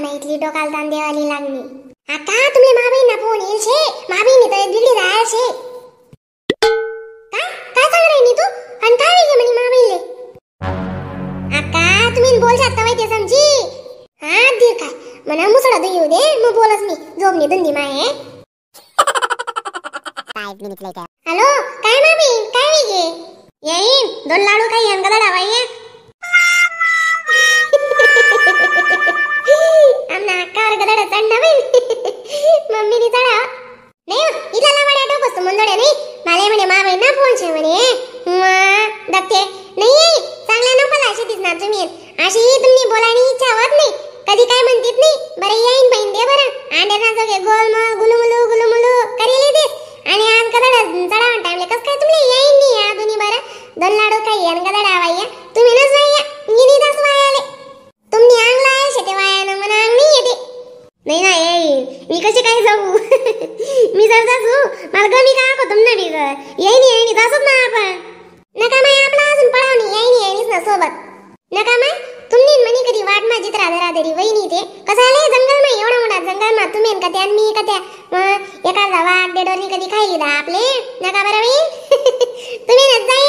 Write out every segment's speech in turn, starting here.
ना लागली आता फोन येईल काय काय सांग तू काय वेगळे म्हणे तुम्ही बोल समजी हा दीर काय म्हणा मुसडा येऊ दे मग बोलच मी झोपणी धुंदी माये काय हॅलो काय मामी येईन दोन लाडू काही ये అయ్యాను కదా రావయ్య తుమ్మి నసయ్య ఇంగి నీదस वायाले तुमनी अंगला आहे ते वायानं मन अंग नाही येते नाही ना ए मी कशी काय जाऊ मी जर जाऊ मला कमी का को तुमना बी येई नाही येई जासत ना आपण नका माय आपला अजून पळावणी येई नाही येईच ना सोबत नका माय तुम्ही मनी कधी वाट माझी तर राधा राधेरी वहिनी ते कसा आले जंगल में एवढा मोठा जंगल मा तुम्ही का त्या मी का त्या एका वाट बेडोरनी कधी खायली दा आपले नका बरं तुम्ही नच जाय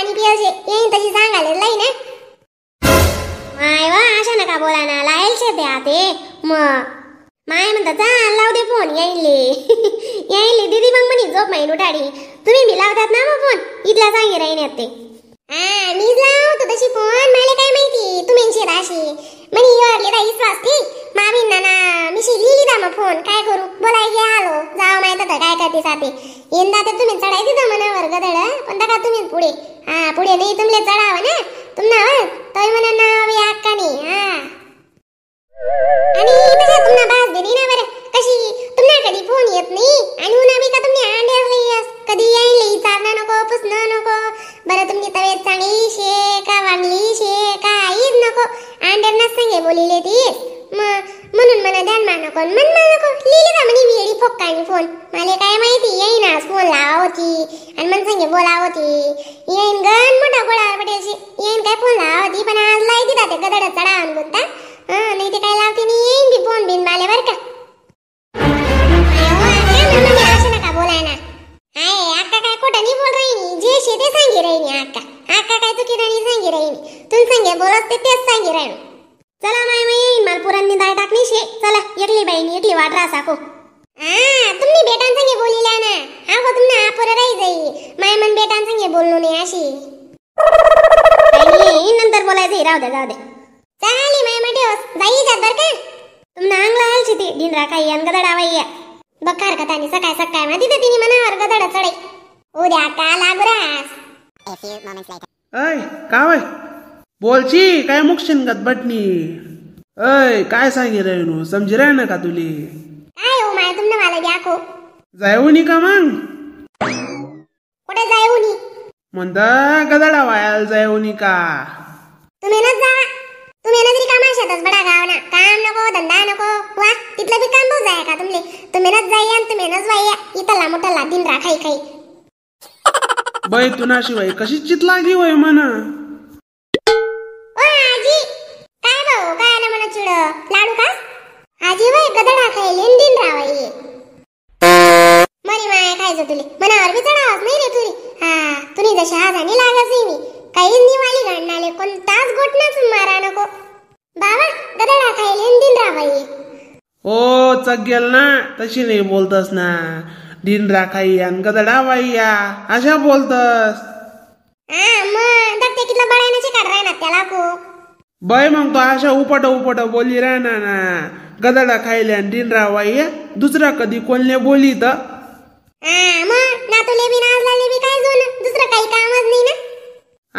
पाणी पिवशे येईन तशी सांगायला लई ना माय वा अशा नका बोला ना लायल छे ते आते म माय म्हणता जा लाव दे फोन यायले यायले दीदी मग म्हणी झोप माईन उठाडी तुम्ही मी लावतात ना मग फोन इथला सांगे राहीन ते हा मी लावतो साथी साथी तर तुम्ही चढायची जमाना वर्ग धड पण का तुम्ही पुढे हा पुढे नाही तुमले चढाव ना तुम्हाला हवं तो म्हणा नाव या अक्कानी हा आणि तशा तुम्हाला बास दिली ना बरे कशी तुम्हाला कधी फोन येत नाही आणि उन्हा मी का तुम्ही आंड्यावर कधी यायला विचारणं नको पुसणं नको बरं तुमची तब्येत चांगली शे का वांगली शे काहीच नको अंड्यांनाच सांगे बोलले ती मग म्हणून मला ध्यान मानक मन मानको लिहिले का विहिरी फोन मला काय माहिती येईन आज फोन लावा होती आणि मन संगे होती येईन गण मोठा पटेलशी येईन काय फोन लावा होती पण आज लाई दिला गदड चढा आणून हां नाही ते काय लावते नाही येईन फोन बिन माले बरं का काय बोलत तेच चला नाही मला पुरांनी दाय टाकली शे चला एकली बाईनी एकली वाट राहा साको तुम्ही बेटांसंगे बोलिल्या ना हा गो तुम्ही आपुरा राही जाई माय मन बेटांसंगे बोललो नाही अशी नंतर बोलायचं राव दे जाऊ दे चाली माय मटे जाई दर का तुम्हाला अंगला आलशी ती दिन काही यान गदडा बकार का तानी सकाय सकाय मा तिथे तिने मनावर गदडा चढे उद्या का लागू रास काय काय बोलची काय मुक्षिन गदबटणी अय काय सांगे रेणू समजी रे ना का तुली काय हो माय तुमने मला घ्या को जायवणी का मग कुठे जायवणी म्हणता गदडा वायाला जायवणी का तुम्ही ना जा तुम्ही ना तरी कामा शेतस बडा गाव ना काम नको धंदा नको वा तिथलं बी काम भाऊ जाय का तुमले तुम्ही ना जाय आणि तुम्ही ना जाय इथला मोठा लादीन राखाई काही बाई बाई कशी चित लागी वय म्हणा म्हणलं शहाधानी लागसी मी काही निवाली घडणाले कोणताच गोठणाच मारा नको बाबा गदडा खायले दिन राबाई ओ गेल ना तशी नाही बोलतस ना दिन राखाई आणि गदडा बाई अशा बोलतस हा म दत्ते कितला बळ्यानाचे काढ त्याला को बाय मग तो अशा उपट उपट बोली रा ना गदडा खायल्या दिन रावाई दुसरा कधी कोणले बोली तर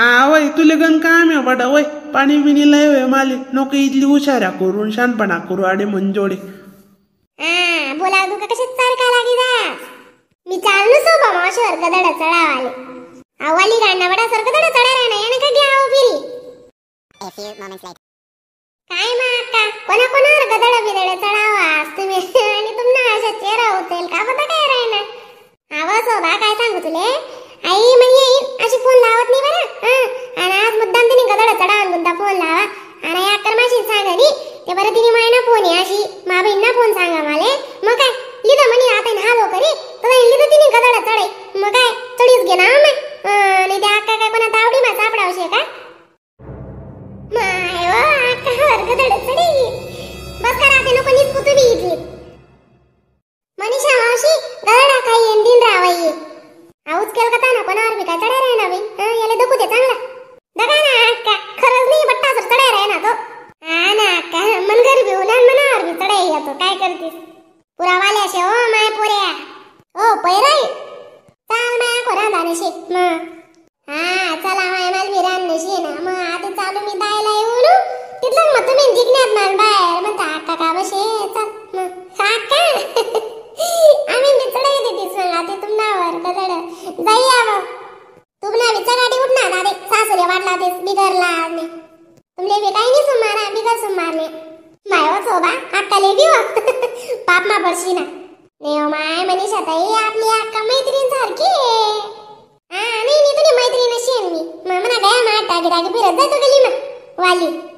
आवय तुले गण काम आहे बडा वय पाणी बिनी लय वय माले नको इथली हुशाऱ्या करून शानपणा करू आडे मंजोडे बोला तू कशी लागी जा मी चाललो सोबा मावशीवर गदड चढावाले आवाली गांडा बडा सर गदड चढा काय मा अक्का कोणा गदड चढावा आणि अशा चेहरा का सांगू तुले आई म्हणे आई अशी फोन लावत नाही बरं हा आणि आज मुद्दाम तिने गदड चढा मुद्दा फोन लावा आणि या कर्माशी सांगली ते बरं तिने माय ना फोन आहे अशी मा बहिणीना फोन सांगा माले मग काय लिहिलं म्हणे आता हा हालो करी तर लिहिलं तिने गदड चढाई मग काय चढीच गेला मग आणि त्या अक्का काय कोणा तावडी मा सापडावशे का माय वा अक्का हर गदड चढी बस करा ते नको निसपू तुम्ही इथली हा चला माय विरान नशी ना चालू येऊन आका वर कदड मी तुमले काही नाही बिगर सुमारले मायवा बी मा पडशी ना नेव माय मनीषा आपली अक्का मैत्रीण सारखी रागी भी फिरत तो गली में वाली